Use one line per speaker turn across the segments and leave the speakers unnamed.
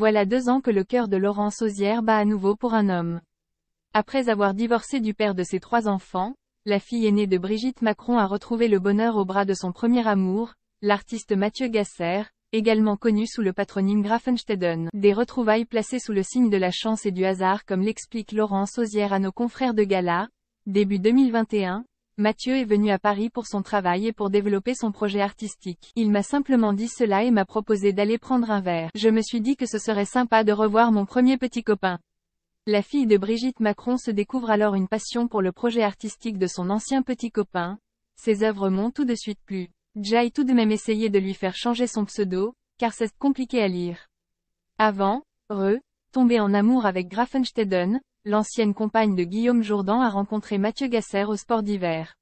Voilà deux ans que le cœur de Laurence Ozière bat à nouveau pour un homme. Après avoir divorcé du père de ses trois enfants, la fille aînée de Brigitte Macron a retrouvé le bonheur au bras de son premier amour, l'artiste Mathieu Gasser, également connu sous le patronyme Grafensteden. Des retrouvailles placées sous le signe de la chance et du hasard comme l'explique Laurence Ozière à nos confrères de Gala. Début 2021, Mathieu est venu à Paris pour son travail et pour développer son projet artistique. Il m'a simplement dit cela et m'a proposé d'aller prendre un verre. Je me suis dit que ce serait sympa de revoir mon premier petit copain. La fille de Brigitte Macron se découvre alors une passion pour le projet artistique de son ancien petit copain. Ses œuvres m'ont tout de suite plu. Jai tout de même essayé de lui faire changer son pseudo, car c'est compliqué à lire. Avant, Re, tombé en amour avec Grafensteden, L'ancienne compagne de Guillaume Jourdan a rencontré Mathieu Gasser au sport d'hiver.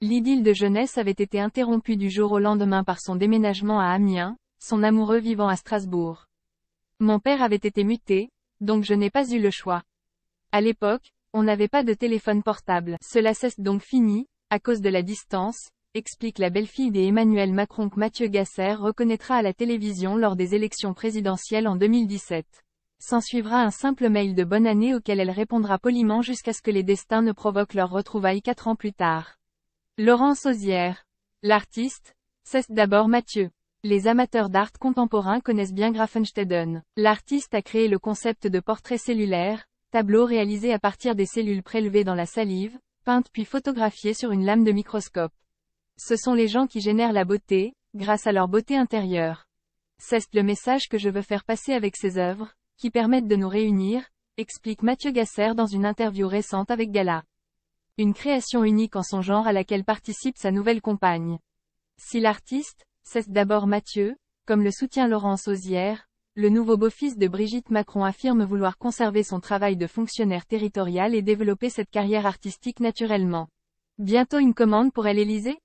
L'idylle de jeunesse avait été interrompue du jour au lendemain par son déménagement à Amiens, son amoureux vivant à Strasbourg. Mon père avait été muté, donc je n'ai pas eu le choix. À l'époque, on n'avait pas de téléphone portable. Cela cesse donc fini, à cause de la distance, explique la belle-fille d'Emmanuel Macron que Mathieu Gasser reconnaîtra à la télévision lors des élections présidentielles en 2017. S'ensuivra un simple mail de bonne année auquel elle répondra poliment jusqu'à ce que les destins ne provoquent leur retrouvaille quatre ans plus tard. Laurence Ozière. L'artiste, c'est d'abord Mathieu. Les amateurs d'art contemporain connaissent bien Grafensteden. L'artiste a créé le concept de portrait cellulaire, tableau réalisé à partir des cellules prélevées dans la salive, peintes puis photographiées sur une lame de microscope. Ce sont les gens qui génèrent la beauté, grâce à leur beauté intérieure. C'est le message que je veux faire passer avec ces œuvres, qui permettent de nous réunir, explique Mathieu Gasser dans une interview récente avec Gala. Une création unique en son genre à laquelle participe sa nouvelle compagne. Si l'artiste, cesse d'abord Mathieu, comme le soutient Laurence Ozière, le nouveau beau-fils de Brigitte Macron affirme vouloir conserver son travail de fonctionnaire territorial et développer cette carrière artistique naturellement. Bientôt une commande pour elle Élysée